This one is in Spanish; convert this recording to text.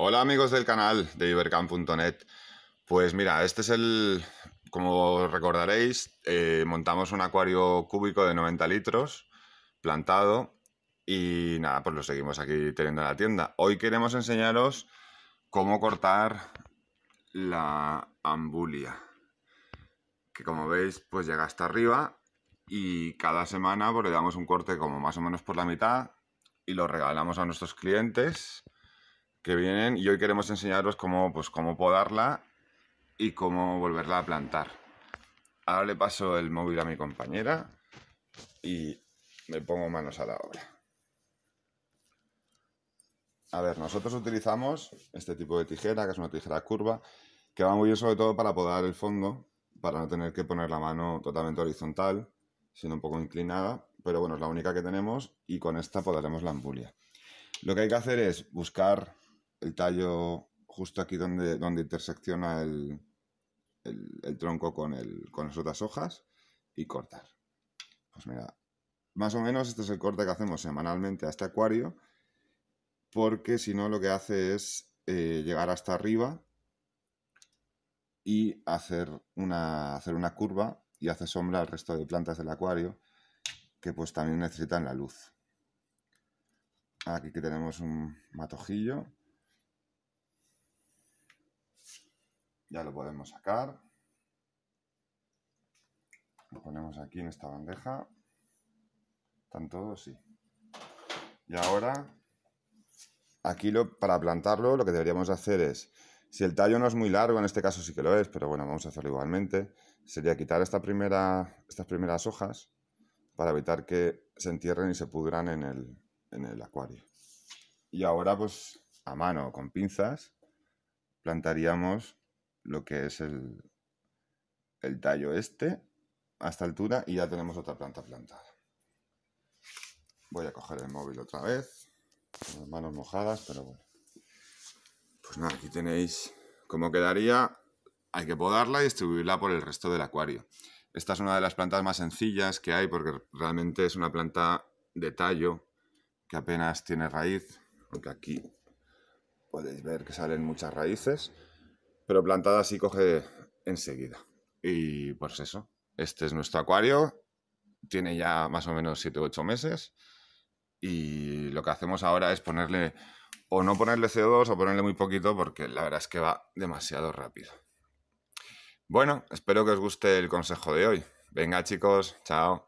Hola amigos del canal de ibercam.net. Pues mira, este es el, como recordaréis, eh, montamos un acuario cúbico de 90 litros plantado y nada, pues lo seguimos aquí teniendo en la tienda. Hoy queremos enseñaros cómo cortar la ambulia, que como veis pues llega hasta arriba y cada semana pues, le damos un corte como más o menos por la mitad y lo regalamos a nuestros clientes que vienen y hoy queremos enseñaros cómo, pues, cómo podarla y cómo volverla a plantar. Ahora le paso el móvil a mi compañera y me pongo manos a la obra. A ver, nosotros utilizamos este tipo de tijera, que es una tijera curva, que va muy bien sobre todo para podar el fondo, para no tener que poner la mano totalmente horizontal, sino un poco inclinada, pero bueno, es la única que tenemos y con esta podaremos la ampulia. Lo que hay que hacer es buscar el tallo justo aquí donde, donde intersecciona el, tronco con, con las otras hojas y cortar. Pues mira, más o menos este es el corte que hacemos semanalmente a este acuario, porque si no lo que hace es eh, llegar hasta arriba y hacer una, hacer una curva y hace sombra al resto de plantas del acuario que pues también necesitan la luz. Aquí que tenemos un matojillo Ya lo podemos sacar. Lo ponemos aquí en esta bandeja. ¿Están todos? Sí. Y ahora, aquí lo, para plantarlo, lo que deberíamos hacer es, si el tallo no es muy largo, en este caso sí que lo es, pero bueno, vamos a hacerlo igualmente, sería quitar esta primera, estas primeras hojas para evitar que se entierren y se pudran en el, en el acuario. Y ahora, pues, a mano, con pinzas, plantaríamos lo que es el, tallo este a esta altura y ya tenemos otra planta plantada. Voy a coger el móvil otra vez, con las manos mojadas, pero bueno. Pues nada, aquí tenéis cómo quedaría. Hay que podarla y distribuirla por el resto del acuario. Esta es una de las plantas más sencillas que hay porque realmente es una planta de tallo que apenas tiene raíz, porque aquí podéis ver que salen muchas raíces pero plantada sí coge enseguida. Y pues eso, este es nuestro acuario, tiene ya más o menos 7 u 8 meses y lo que hacemos ahora es ponerle o no ponerle CO2 o ponerle muy poquito porque la verdad es que va demasiado rápido. Bueno, espero que os guste el consejo de hoy. Venga chicos, chao.